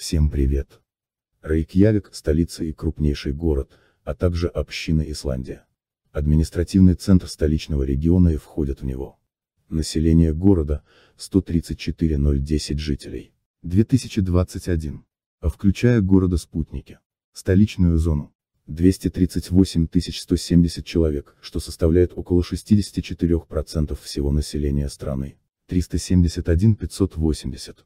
Всем привет! Рейкьявик – столица и крупнейший город, а также община Исландия. Административный центр столичного региона и входит в него. Население города – 134,010 жителей. 2021. А включая города-спутники. Столичную зону. 238 170 человек, что составляет около 64% всего населения страны. 371 580.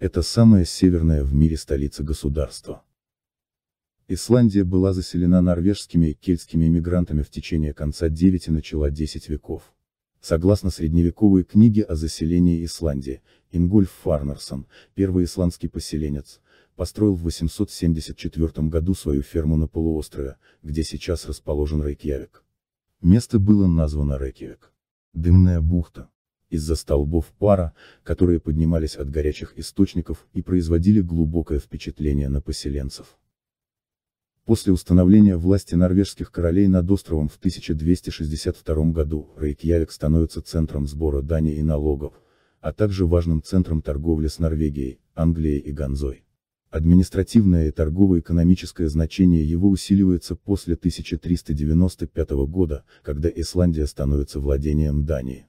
Это самая северная в мире столица государства. Исландия была заселена норвежскими и кельтскими эмигрантами в течение конца 9 и начала 10 веков. Согласно средневековой книге о заселении Исландии, Ингольф Фарнерсон, первый исландский поселенец, построил в 874 году свою ферму на полуострове, где сейчас расположен Рейкьявик. Место было названо Рейкьявик. Дымная бухта из-за столбов пара, которые поднимались от горячих источников и производили глубокое впечатление на поселенцев. После установления власти норвежских королей над островом в 1262 году, Рейкьявик становится центром сбора дани и налогов, а также важным центром торговли с Норвегией, Англией и Ганзой. Административное и торгово-экономическое значение его усиливается после 1395 года, когда Исландия становится владением Дании.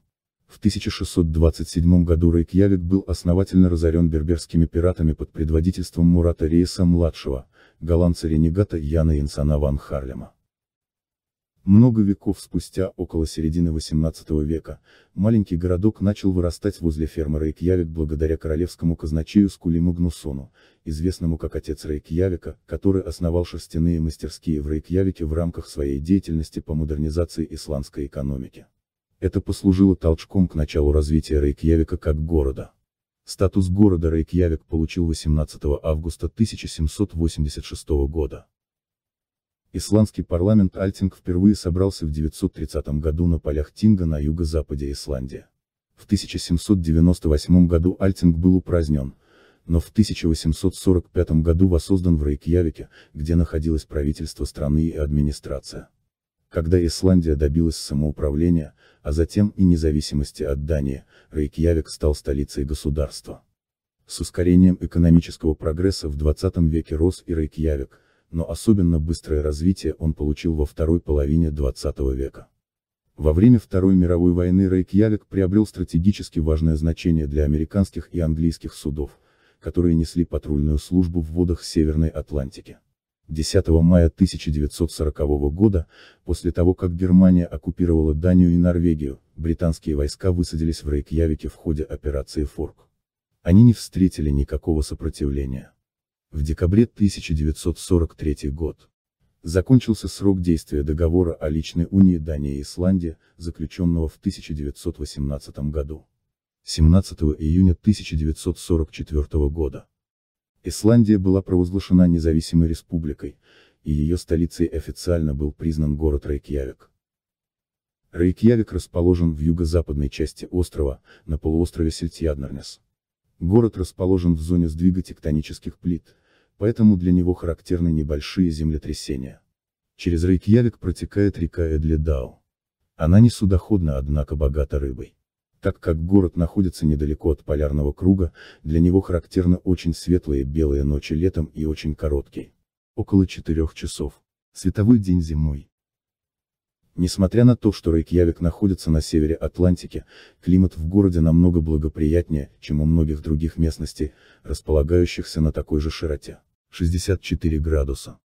В 1627 году Рейкьявик был основательно разорен берберскими пиратами под предводительством Мурата Рейса-младшего, голландца-ренегата Яна Янсана ван Харлема. Много веков спустя, около середины 18 века, маленький городок начал вырастать возле фермы Рейкьявик благодаря королевскому казначею Скулиму Гнусону, известному как отец Рейкьявика, который основал шерстяные мастерские в Рейкьявике в рамках своей деятельности по модернизации исландской экономики. Это послужило толчком к началу развития Рейкьявика как города. Статус города Рейкьявик получил 18 августа 1786 года. Исландский парламент Альтинг впервые собрался в 930 году на полях Тинга на юго-западе Исландии. В 1798 году Альтинг был упразднен, но в 1845 году воссоздан в Рейкьявике, где находилось правительство страны и администрация. Когда Исландия добилась самоуправления, а затем и независимости от Дании, Рейкьявик стал столицей государства. С ускорением экономического прогресса в 20 веке рос и Рейкьявик, но особенно быстрое развитие он получил во второй половине 20 века. Во время Второй мировой войны Рейкьявик приобрел стратегически важное значение для американских и английских судов, которые несли патрульную службу в водах Северной Атлантики. 10 мая 1940 года, после того как Германия оккупировала Данию и Норвегию, британские войска высадились в Рейкьявике в ходе операции «Форк». Они не встретили никакого сопротивления. В декабре 1943 год. Закончился срок действия договора о личной унии Дании и Исландии, заключенного в 1918 году. 17 июня 1944 года. Исландия была провозглашена независимой республикой, и ее столицей официально был признан город Рейкьявик. Рейкьявик расположен в юго-западной части острова, на полуострове Сельтьяднарнес. Город расположен в зоне сдвига тектонических плит, поэтому для него характерны небольшие землетрясения. Через Рейкьявик протекает река Эдледау. Она не судоходна, однако богата рыбой. Так как город находится недалеко от полярного круга, для него характерно очень светлые белые ночи летом и очень короткий, Около 4 часов. Световой день зимой. Несмотря на то, что Рейкьявик находится на севере Атлантики, климат в городе намного благоприятнее, чем у многих других местностей, располагающихся на такой же широте. 64 градуса.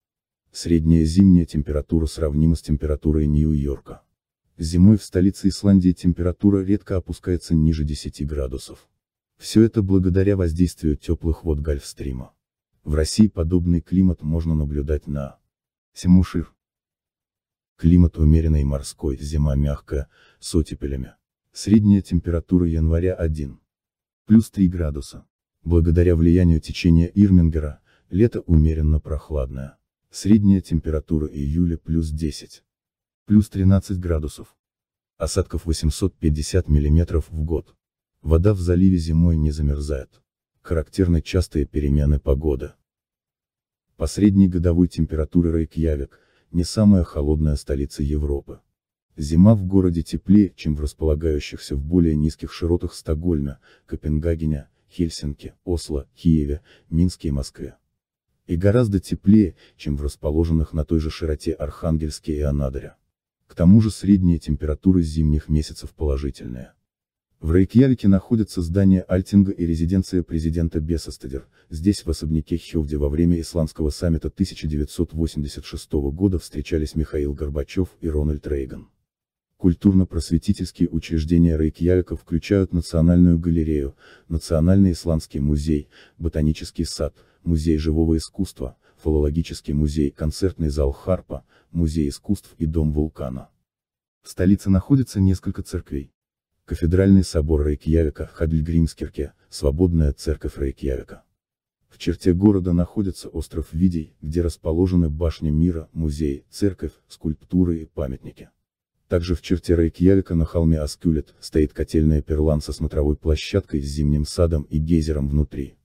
Средняя зимняя температура сравнима с температурой Нью-Йорка. Зимой в столице Исландии температура редко опускается ниже 10 градусов. Все это благодаря воздействию теплых вод Гольфстрима. В России подобный климат можно наблюдать на Симушир. Климат умеренный морской, зима мягкая, с оттепелями. Средняя температура января 1. Плюс 3 градуса. Благодаря влиянию течения Ирмингера, лето умеренно прохладное. Средняя температура июля плюс 10 плюс 13 градусов. Осадков 850 мм в год. Вода в заливе зимой не замерзает. Характерны частые перемены погоды. По средней годовой температуре Рейкьявик – не самая холодная столица Европы. Зима в городе теплее, чем в располагающихся в более низких широтах Стокгольме, Копенгагене, Хельсинки, Осло, Киеве, Минске и Москве. И гораздо теплее, чем в расположенных на той же широте Архангельске и Анадыре. К тому же средняя температура зимних месяцев положительная. В Рейкьявике находятся здания Альтинга и резиденция президента Бесостедер, здесь в особняке Хевди во время исландского саммита 1986 года встречались Михаил Горбачев и Рональд Рейган. Культурно-просветительские учреждения Рейкьявика включают Национальную галерею, Национальный исландский музей, Ботанический сад, Музей живого искусства, филологический музей, концертный зал Харпа, музей искусств и дом вулкана. В столице находится несколько церквей. Кафедральный собор Рейкьявика, Хадльгримскерке, Свободная церковь Рейкьявика. В черте города находится остров Видей, где расположены башня мира, музей, церковь, скульптуры и памятники. Также в черте Рейкьявика на холме Аскюлет стоит котельная перлан со смотровой площадкой с зимним садом и гейзером внутри.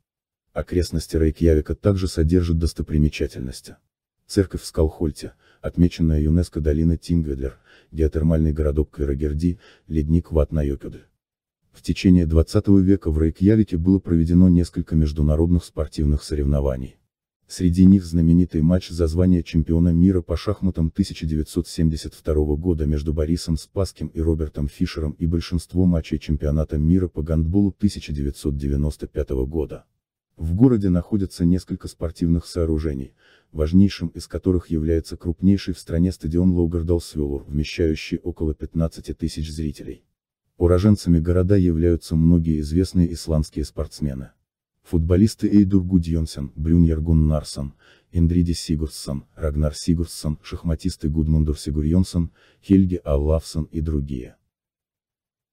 Окрестности Рейкьявика также содержат достопримечательности. Церковь в Скалхольте, отмеченная ЮНЕСКО долина Тингведлер, геотермальный городок Кайрагерди, ледник ват В течение 20 века в Рейкьявике было проведено несколько международных спортивных соревнований. Среди них знаменитый матч за звание чемпиона мира по шахматам 1972 года между Борисом Спасским и Робертом Фишером и большинство матчей чемпионата мира по гандболу 1995 года. В городе находятся несколько спортивных сооружений, важнейшим из которых является крупнейший в стране стадион лоугардал вмещающий около 15 тысяч зрителей. Уроженцами города являются многие известные исландские спортсмены. Футболисты Эйдур Гудьонсен, Брюньер Гуннарсон, Индриди Сигурссон, Рагнар Сигурссон, шахматисты Гудмундур Сигурьонсон, Хельги Аллафсон и другие.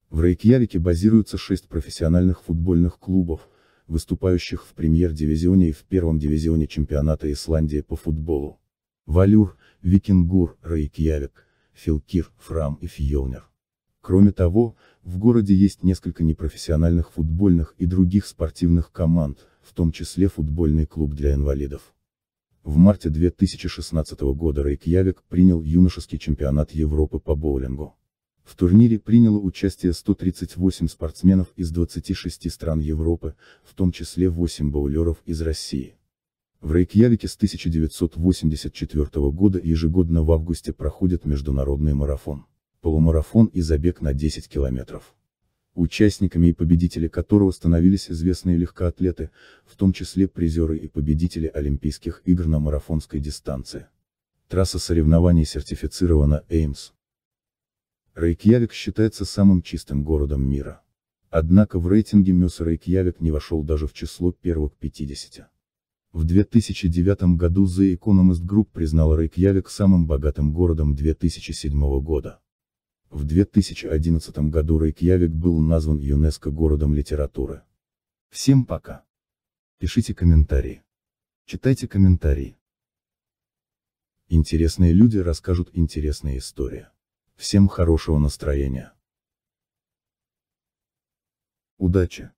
В Рейкьявике базируются шесть профессиональных футбольных клубов, выступающих в премьер-дивизионе и в первом дивизионе чемпионата Исландии по футболу. Валюр, Викингур, Рейкьявик, Филкир, Фрам и Фьолнер. Кроме того, в городе есть несколько непрофессиональных футбольных и других спортивных команд, в том числе футбольный клуб для инвалидов. В марте 2016 года Рейкьявик принял юношеский чемпионат Европы по боулингу. В турнире приняло участие 138 спортсменов из 26 стран Европы, в том числе 8 баулеров из России. В Рейкьявике с 1984 года ежегодно в августе проходит международный марафон, полумарафон и забег на 10 километров. Участниками и победители которого становились известные легкоатлеты, в том числе призеры и победители Олимпийских игр на марафонской дистанции. Трасса соревнований сертифицирована AIMS. Рейкьявик считается самым чистым городом мира. Однако в рейтинге Мёс Рейкьявик не вошел даже в число первых 50. В 2009 году The Economist Group признал Рейкьявик самым богатым городом 2007 года. В 2011 году Рейкьявик был назван ЮНЕСКО городом литературы. Всем пока. Пишите комментарии. Читайте комментарии. Интересные люди расскажут интересные истории. Всем хорошего настроения. Удачи!